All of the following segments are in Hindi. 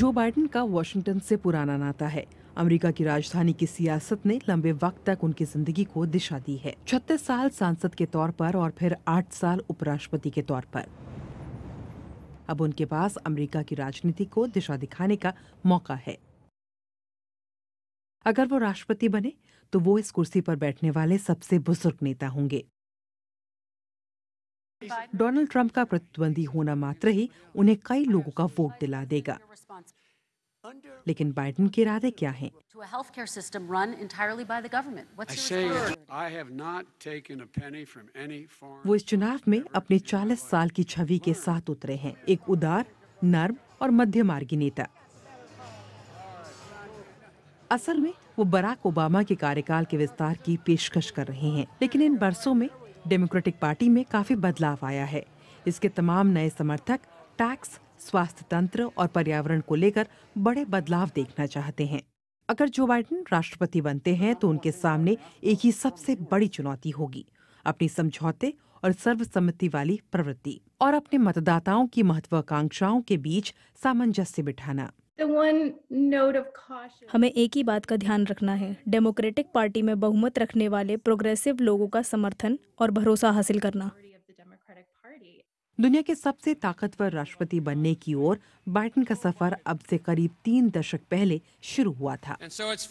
जो बाइडन का वॉशिंगटन से पुराना नाता है अमेरिका की राजधानी की सियासत ने लंबे वक्त तक उनकी जिंदगी को दिशा दी है छत्तीस साल सांसद के तौर पर और फिर आठ साल उपराष्ट्रपति के तौर पर अब उनके पास अमेरिका की राजनीति को दिशा दिखाने का मौका है अगर वो राष्ट्रपति बने तो वो इस कुर्सी पर बैठने वाले सबसे बुजुर्ग नेता होंगे डोनाल्ड ट्रंप का प्रतिद्वंदी होना मात्र ही उन्हें कई लोगों का वोट दिला देगा लेकिन बाइडेन के इरादे क्या हैं? वो इस चुनाव में अपने 40 साल की छवि के साथ उतरे हैं एक उदार नर्म और मध्य मार्गी नेता असल में वो बराक ओबामा के कार्यकाल के विस्तार की पेशकश कर रहे हैं लेकिन इन बरसों में डेमोक्रेटिक पार्टी में काफी बदलाव आया है इसके तमाम नए समर्थक टैक्स स्वास्थ्य तंत्र और पर्यावरण को लेकर बड़े बदलाव देखना चाहते हैं अगर जो बाइडन राष्ट्रपति बनते हैं तो उनके सामने एक ही सबसे बड़ी चुनौती होगी अपनी समझौते और सर्वसम्मति वाली प्रवृत्ति और अपने मतदाताओं की महत्वाकांक्षाओं के बीच सामंजस्य बिठाना हमें एक ही बात का ध्यान रखना है डेमोक्रेटिक पार्टी में बहुमत रखने वाले प्रोग्रेसिव लोगों का समर्थन और भरोसा हासिल करना दुनिया के सबसे ताकतवर राष्ट्रपति बनने की ओर बाइडेन का सफर अब से करीब तीन दशक पहले शुरू हुआ था so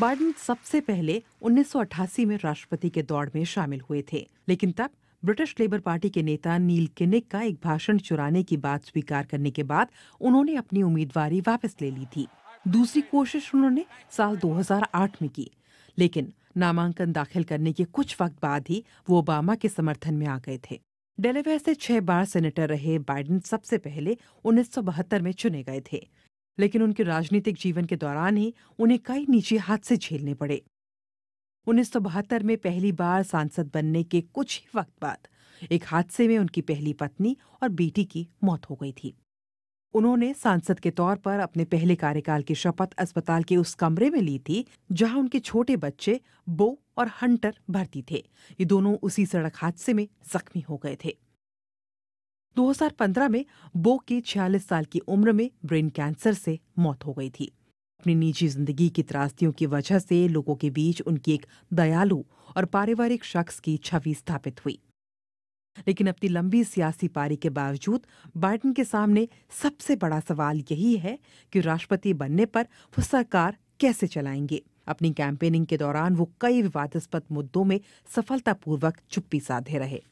बाइडन सबसे पहले 1988 में राष्ट्रपति के दौड़ में शामिल हुए थे लेकिन तब ब्रिटिश लेबर पार्टी के नेता नील किनिक का एक भाषण चुराने की बात स्वीकार करने के बाद उन्होंने अपनी उम्मीदवारी वापस ले ली थी दूसरी कोशिश उन्होंने साल 2008 में की लेकिन नामांकन दाखिल करने के कुछ वक्त बाद ही वो ओबामा के समर्थन में आ गए थे डेलेवेयर से छह बार सेनेटर रहे बाइडन सबसे पहले उन्नीस में चुने गए थे लेकिन उनके राजनीतिक जीवन के दौरान ही उन्हें कई निजी हादसे झेलने पड़े उन्नीस में पहली बार सांसद बनने के कुछ ही वक्त बाद एक हादसे में उनकी पहली पत्नी और बेटी की मौत हो गई थी उन्होंने सांसद के तौर पर अपने पहले कार्यकाल की शपथ अस्पताल के उस कमरे में ली थी जहां उनके छोटे बच्चे बो और हंटर भर्ती थे ये दोनों उसी सड़क हादसे में जख्मी हो गए थे 2015 में बो की 46 साल की उम्र में ब्रेन कैंसर से मौत हो गई थी अपनी निजी जिंदगी की त्रासदियों की वजह से लोगों के बीच उनकी एक दयालु और पारिवारिक शख्स की छवि स्थापित हुई लेकिन अपनी लंबी सियासी पारी के बावजूद बाइडन के सामने सबसे बड़ा सवाल यही है कि राष्ट्रपति बनने पर वो सरकार कैसे चलाएंगे अपनी कैंपेनिंग के दौरान वो कई विवादास्पद मुद्दों में सफलतापूर्वक चुप्पी साधे रहे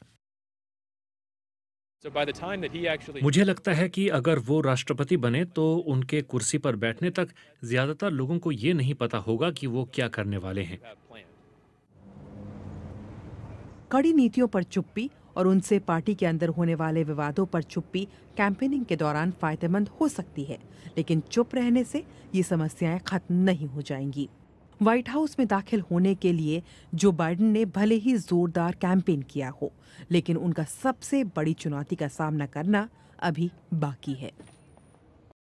मुझे लगता है कि अगर वो राष्ट्रपति बने तो उनके कुर्सी पर बैठने तक ज्यादातर लोगों को ये नहीं पता होगा कि वो क्या करने वाले हैं कड़ी नीतियों पर चुप्पी और उनसे पार्टी के अंदर होने वाले विवादों पर चुप्पी कैंपेनिंग के दौरान फायदेमंद हो सकती है लेकिन चुप रहने से ये समस्याएं खत्म नहीं हो जाएंगी व्हाइट हाउस में दाखिल होने के लिए जो बाइडेन ने भले ही जोरदार कैंपेन किया हो लेकिन उनका सबसे बड़ी चुनौती का सामना करना अभी बाकी है